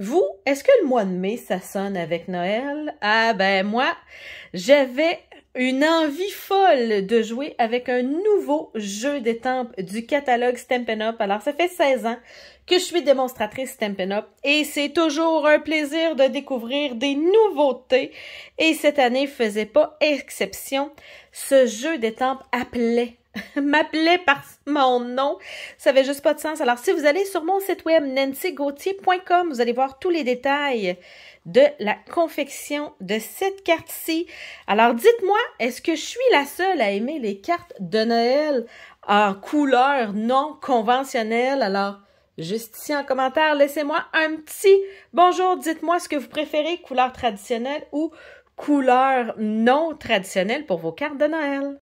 Vous, est-ce que le mois de mai, ça sonne avec Noël? Ah ben moi, j'avais une envie folle de jouer avec un nouveau jeu d'étampes du catalogue Stampin' Up. Alors, ça fait 16 ans que je suis démonstratrice Stampin' Up et c'est toujours un plaisir de découvrir des nouveautés et cette année faisait pas exception. Ce jeu d'étampes appelait m'appelait par mon nom. Ça n'avait juste pas de sens. Alors, si vous allez sur mon site web nancygauthier.com, vous allez voir tous les détails de la confection de cette carte-ci. Alors, dites-moi, est-ce que je suis la seule à aimer les cartes de Noël en couleur non conventionnelle? Alors, juste ici en commentaire, laissez-moi un petit bonjour. Dites-moi ce que vous préférez, couleur traditionnelle ou couleur non traditionnelle pour vos cartes de Noël.